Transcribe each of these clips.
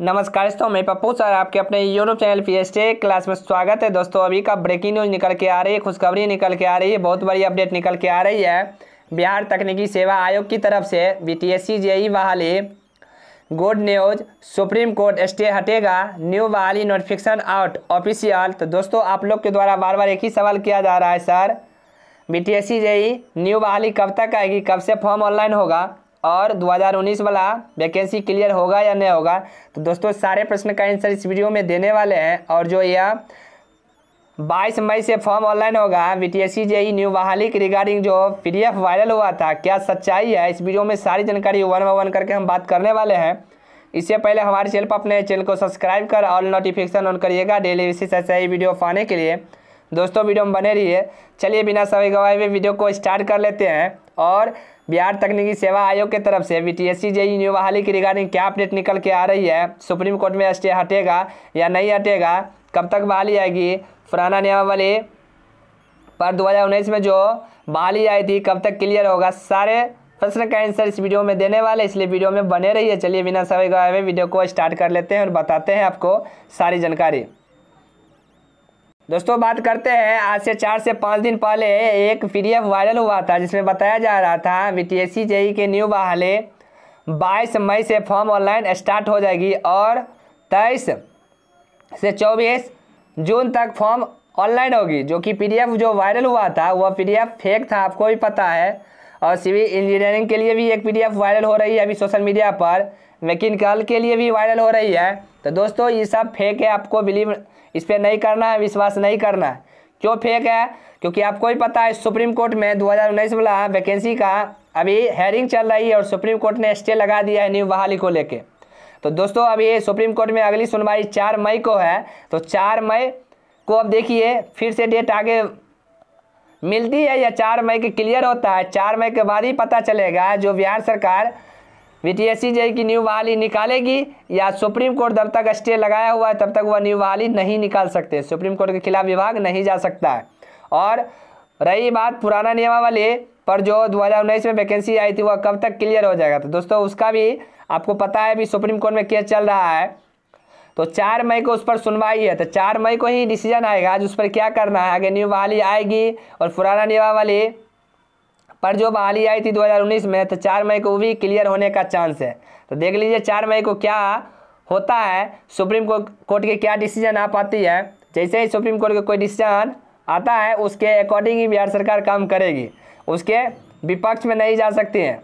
नमस्कार दोस्तों मैं पप्पू सर आपके अपने YouTube channel P S class में स्वागत है दोस्तों अभी का ब्रेकिंग न्यूज़ निकल के आ रही है खुशखबरी निकल के आ रही है बहुत बड़ी अपडेट निकल के आ रही है बिहार तकनीकी सेवा आयोग की तरफ से B T S C JE बहाली good news supreme court stay हटेगा न्यू बहाली नोटिफिकेशन आउट ऑफिशियल तो दोस्तों आप लोग के द्वारा बार बार एक ही सवाल किया जा रहा है sir B T S C JE new बहाली कब तक आएगी कब से फॉर्म ऑनलाइन होगा और 2019 वाला वैकेंसी क्लियर होगा या नहीं होगा तो दोस्तों सारे प्रश्न का आंसर इस वीडियो में देने वाले हैं और जो यह बाईस मई से फॉर्म ऑनलाइन होगा बीटीएससी जेई न्यू बहाली के रिगार्डिंग जो पी वायरल हुआ था क्या सच्चाई है इस वीडियो में सारी जानकारी वन बाई वन करके हम बात करने वाले हैं इससे पहले हमारे चैनल पर अपने चैनल को सब्सक्राइब कर और नोटिफिकेशन ऑन करिएगा डेली बेसिस ऐसे ही वीडियो पाने के लिए दोस्तों वीडियो में बने रहिए चलिए बिना सभी गवाए हुए वीडियो को स्टार्ट कर लेते हैं और बिहार तकनीकी सेवा आयोग की तरफ से B T S C new बहाली की रिगार्डिंग क्या अपडेट निकल के आ रही है सुप्रीम कोर्ट में स्टे हटेगा या नहीं हटेगा कब तक बहाली आएगी पुराना नियमावली पर दो हज़ार उन्नीस में जो बहाली आई थी कब तक क्लियर होगा सारे प्रश्न का आंसर इस वीडियो में देने वाले इसलिए वीडियो में बने रहिए चलिए बिना समय गए वीडियो को स्टार्ट कर लेते हैं और बताते हैं आपको सारी जानकारी दोस्तों बात करते हैं आज से चार से पाँच दिन पहले एक पीडीएफ वायरल हुआ था जिसमें बताया जा रहा था बीटीएससी जेई के न्यू बहाले 22 मई से फॉर्म ऑनलाइन स्टार्ट हो जाएगी और 23 से 24 जून तक फॉर्म ऑनलाइन होगी जो कि पीडीएफ जो वायरल हुआ था वह पीडीएफ फेक था आपको भी पता है और सिविल इंजीनियरिंग के लिए भी एक पी वायरल हो रही है अभी सोशल मीडिया पर मैकिन कल के लिए भी वायरल हो रही है तो दोस्तों ये सब फेक है आपको बिलीव इस पर नहीं करना है विश्वास नहीं करना है क्यों फेक है क्योंकि आपको ही पता है सुप्रीम कोर्ट में दो हज़ार वाला वैकेंसी का अभी हेयरिंग चल रही है और सुप्रीम कोर्ट ने स्टे लगा दिया है न्यू बहाली को लेकर तो दोस्तों अभी सुप्रीम कोर्ट में अगली सुनवाई चार मई को है तो चार मई को अब देखिए फिर से डेट आगे मिलती है या चार मई के क्लियर होता है चार मई के बाद ही पता चलेगा जो बिहार सरकार बीटीएससी की न्यू बहाली निकालेगी या सुप्रीम कोर्ट जब तक स्टे लगाया हुआ है तब तक वह न्यू बहाली नहीं निकाल सकते सुप्रीम कोर्ट के खिलाफ विभाग नहीं जा सकता है और रही बात पुराना नियमावली पर जो 2019 में वैकेंसी आई थी वह कब तक क्लियर हो जाएगा तो दोस्तों उसका भी आपको पता है अभी सुप्रीम कोर्ट में केस चल रहा है तो चार मई को उस पर सुनवाई है तो चार मई को ही डिसीजन आएगा आज उस पर क्या करना है आगे न्यू बहाली आएगी और पुराना नियमावली पर जो बहाली आई थी 2019 में तो चार मई को भी क्लियर होने का चांस है तो देख लीजिए चार मई को क्या होता है सुप्रीम कोर्ट की क्या डिसीजन आ पाती है जैसे ही सुप्रीम कोर्ट का कोई डिसीजन आता है उसके अकॉर्डिंग ही बिहार सरकार काम करेगी उसके विपक्ष में नहीं जा सकती हैं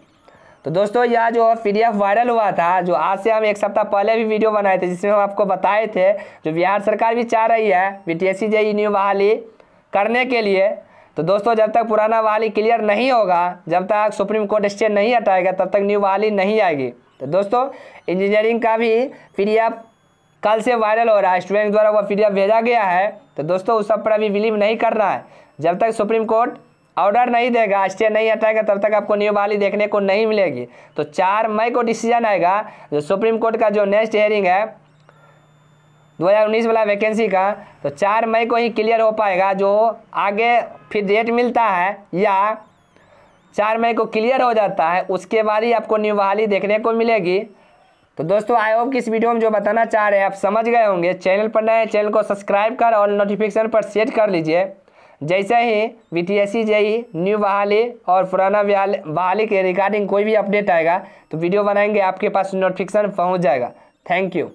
तो दोस्तों यह जो पी वायरल हुआ था जो आज से हम एक सप्ताह पहले भी वीडियो बनाए थे जिसमें हम आपको बताए थे जो बिहार सरकार भी चाह रही है B T S C JE new बहाली करने के लिए तो दोस्तों जब तक पुराना वाली क्लियर नहीं होगा जब तक सुप्रीम कोर्ट स्टे नहीं हटाएगा तब तक न्यू वाली नहीं आएगी तो दोस्तों इंजीनियरिंग का भी पी कल से वायरल हो रहा है स्टूडेंट द्वारा वह पी भेजा गया है तो दोस्तों उस सब पर अभी बिलीव नहीं करना है जब तक सुप्रीम कोर्ट ऑर्डर नहीं देगा स्टे नहीं हटाएगा तब तक आपको न्यू वाली देखने को नहीं मिलेगी तो चार मई को डिसीजन आएगा जो सुप्रीम कोर्ट का जो नेक्स्ट हेयरिंग है 2019 वाला वैकेंसी का तो चार मई को ही क्लियर हो पाएगा जो आगे फिर डेट मिलता है या चार मई को क्लियर हो जाता है उसके बाद ही आपको न्यू बहाली देखने को मिलेगी तो दोस्तों आई होप कि इस वीडियो में जो बताना चाह रहे हैं आप समझ गए होंगे चैनल पर नए चैनल को सब्सक्राइब कर और नोटिफिकेशन पर सेट कर लीजिए जैसे ही बी टी एस न्यू बहाली और पुराना बहाली के रिगार्डिंग कोई भी अपडेट आएगा तो वीडियो बनाएंगे आपके पास नोटिफिकेशन पहुंच जाएगा थैंक यू